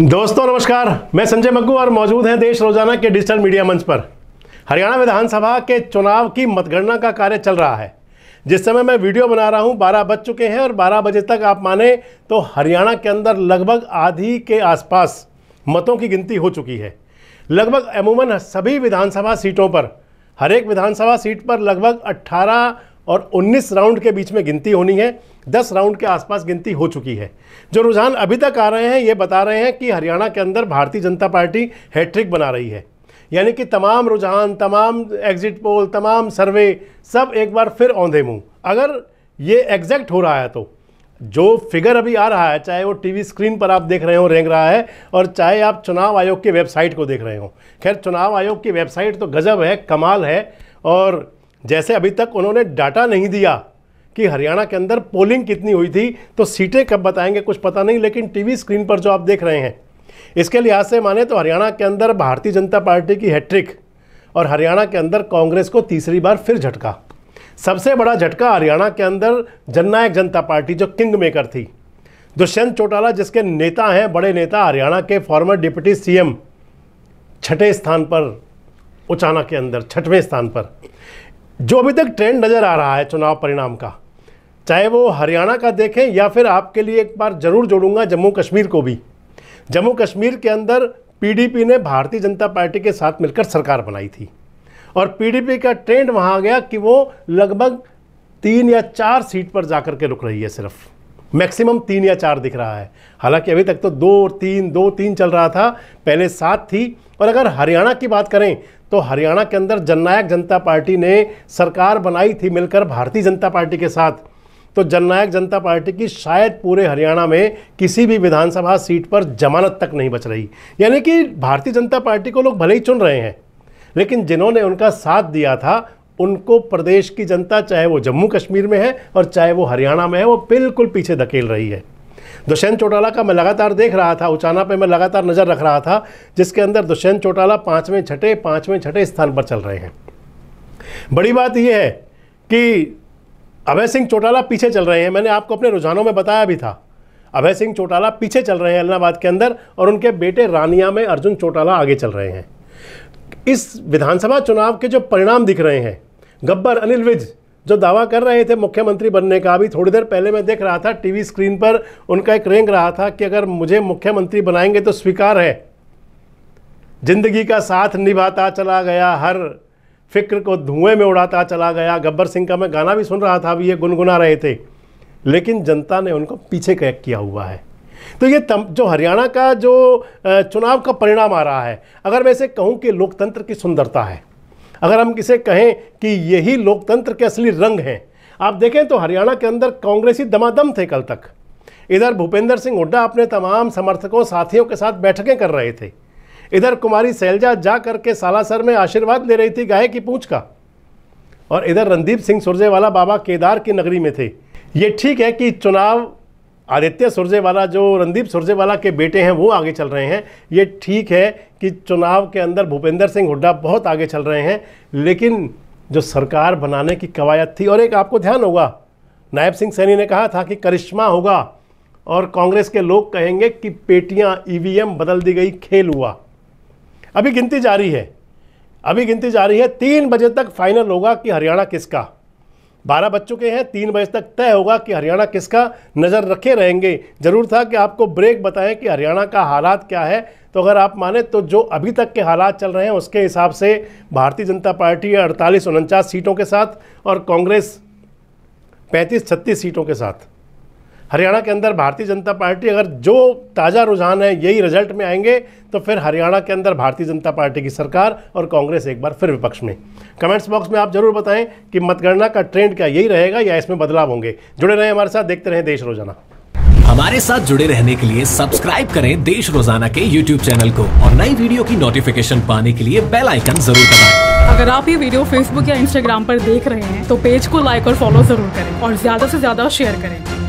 दोस्तों नमस्कार मैं संजय मग्गू और मौजूद हैं देश रोजाना के डिजिटल मीडिया मंच पर हरियाणा विधानसभा के चुनाव की मतगणना का कार्य चल रहा है जिस समय मैं वीडियो बना रहा हूं बारह बज चुके हैं और बारह बजे तक आप माने तो हरियाणा के अंदर लगभग आधी के आसपास मतों की गिनती हो चुकी है लगभग अमूमन सभी विधानसभा सीटों पर हर एक विधानसभा सीट पर लगभग 18 और 19 राउंड के बीच में गिनती होनी है दस राउंड के आसपास गिनती हो चुकी है जो रुझान अभी तक आ रहे हैं ये बता रहे हैं कि हरियाणा के अंदर भारतीय जनता पार्टी हैट्रिक बना रही है यानी कि तमाम रुझान तमाम एग्जिट पोल तमाम सर्वे सब एक बार फिर औंधे मुँह अगर ये एग्जैक्ट हो रहा है तो जो फिगर अभी आ रहा है चाहे वो टीवी स्क्रीन पर आप देख रहे हो रेंग रहा है और चाहे आप चुनाव आयोग की वेबसाइट को देख रहे हो खैर चुनाव आयोग की वेबसाइट तो गजब है कमाल है और जैसे अभी तक उन्होंने डाटा नहीं दिया कि हरियाणा के अंदर पोलिंग कितनी हुई थी तो सीटें कब बताएंगे कुछ पता नहीं लेकिन टीवी स्क्रीन पर जो आप देख रहे हैं इसके लिहाज से माने तो हरियाणा के अंदर भारतीय जनता पार्टी की हैट्रिक और हरियाणा के अंदर कांग्रेस को तीसरी बार फिर झटका सबसे बड़ा झटका हरियाणा के अंदर जननायक जनता पार्टी जो किंग मेकर थी दुष्यंत चौटाला जिसके नेता हैं बड़े नेता हरियाणा के फॉर्मर डिप्टी सीएम छठे स्थान पर उचाना के अंदर छठवें स्थान पर जो अभी तक ट्रेंड नज़र आ रहा है चुनाव परिणाम का चाहे वो हरियाणा का देखें या फिर आपके लिए एक बार ज़रूर जोड़ूंगा जम्मू कश्मीर को भी जम्मू कश्मीर के अंदर पीडीपी ने भारतीय जनता पार्टी के साथ मिलकर सरकार बनाई थी और पीडीपी का ट्रेंड वहाँ गया कि वो लगभग तीन या चार सीट पर जाकर के रुक रही है सिर्फ मैक्सिमम तीन या चार दिख रहा है हालांकि अभी तक तो दो तीन दो तीन चल रहा था पहले सात थी और अगर हरियाणा की बात करें तो हरियाणा के अंदर जननायक जनता पार्टी ने सरकार बनाई थी मिलकर भारतीय जनता पार्टी के साथ तो जननायक जनता पार्टी की शायद पूरे हरियाणा में किसी भी विधानसभा सीट पर जमानत तक नहीं बच रही यानी कि भारतीय जनता पार्टी को लोग भले ही चुन रहे हैं लेकिन जिन्होंने उनका साथ दिया था उनको प्रदेश की जनता चाहे वो जम्मू कश्मीर में है और चाहे वो हरियाणा में है वो बिल्कुल पीछे धकेल रही है दुष्यंत चौटाला का मैं लगातार देख रहा था उचाना पे मैं लगातार नज़र रख रहा था जिसके अंदर दुष्यंत चौटाला पाँचवें छठे पाँचवें छठे स्थान पर चल रहे हैं बड़ी बात यह है कि अभय सिंह चौटाला पीछे चल रहे हैं मैंने आपको अपने रुझानों में बताया भी था अभय सिंह चौटाला पीछे चल रहे हैं इलाहाबाद के अंदर और उनके बेटे रानिया में अर्जुन चौटाला आगे चल रहे हैं इस विधानसभा चुनाव के जो परिणाम दिख रहे हैं गब्बर अनिल विज जो दावा कर रहे थे मुख्यमंत्री बनने का अभी थोड़ी देर पहले मैं देख रहा था टीवी स्क्रीन पर उनका एक रेंग रहा था कि अगर मुझे मुख्यमंत्री बनाएंगे तो स्वीकार है जिंदगी का साथ निभाता चला गया हर फ़िक्र को धुएं में उड़ाता चला गया गब्बर सिंह का मैं गाना भी सुन रहा था अभी ये गुनगुना रहे थे लेकिन जनता ने उनको पीछे कैक किया हुआ है तो ये तम, जो हरियाणा का जो चुनाव का परिणाम आ रहा है अगर मैं इसे कहूँ कि लोकतंत्र की सुंदरता है अगर हम किसे कहें कि यही लोकतंत्र के असली रंग हैं आप देखें तो हरियाणा के अंदर कांग्रेसी दमादम थे कल तक इधर भूपेंद्र सिंह हुड्डा अपने तमाम समर्थकों साथियों के साथ बैठकें कर रहे थे इधर कुमारी सैलजा जा करके सालासर में आशीर्वाद ले रही थी गाय की पूंछ का और इधर रणदीप सिंह सुरजेवाला बाबा केदार की नगरी में थे ये ठीक है कि चुनाव आदित्य सुरजेवाला जो रणदीप सुरजेवाला के बेटे हैं वो आगे चल रहे हैं ये ठीक है कि चुनाव के अंदर भूपेंद्र सिंह हुड्डा बहुत आगे चल रहे हैं लेकिन जो सरकार बनाने की कवायद थी और एक आपको ध्यान होगा नायब सिंह सैनी ने कहा था कि करिश्मा होगा और कांग्रेस के लोग कहेंगे कि पेटियां ईवीएम बदल दी गई खेल हुआ अभी गिनती जारी है अभी गिनती जारी है तीन बजे तक फाइनल होगा कि हरियाणा किसका बारह बज चुके हैं तीन बजे तक तय होगा कि हरियाणा किसका नज़र रखे रहेंगे ज़रूर था कि आपको ब्रेक बताएं कि हरियाणा का हालात क्या है तो अगर आप माने तो जो अभी तक के हालात चल रहे हैं उसके हिसाब से भारतीय जनता पार्टी अड़तालीस उनचास सीटों के साथ और कांग्रेस पैंतीस छत्तीस सीटों के साथ हरियाणा के अंदर भारतीय जनता पार्टी अगर जो ताज़ा रुझान है यही रिजल्ट में आएंगे तो फिर हरियाणा के अंदर भारतीय जनता पार्टी की सरकार और कांग्रेस एक बार फिर विपक्ष में कमेंट्स बॉक्स में आप जरूर बताएं कि मतगणना का ट्रेंड क्या यही रहेगा या इसमें बदलाव होंगे जुड़े रहें हमारे साथ देखते रहें देश रोजाना हमारे साथ जुड़े रहने के लिए सब्सक्राइब करें देश रोजाना के YouTube चैनल को और नई वीडियो की नोटिफिकेशन पाने के लिए बेल आइकन जरूर दबाएं। अगर आप ये वीडियो Facebook या Instagram पर देख रहे हैं तो पेज को लाइक और फॉलो जरूर करें और ज्यादा से ज्यादा शेयर करें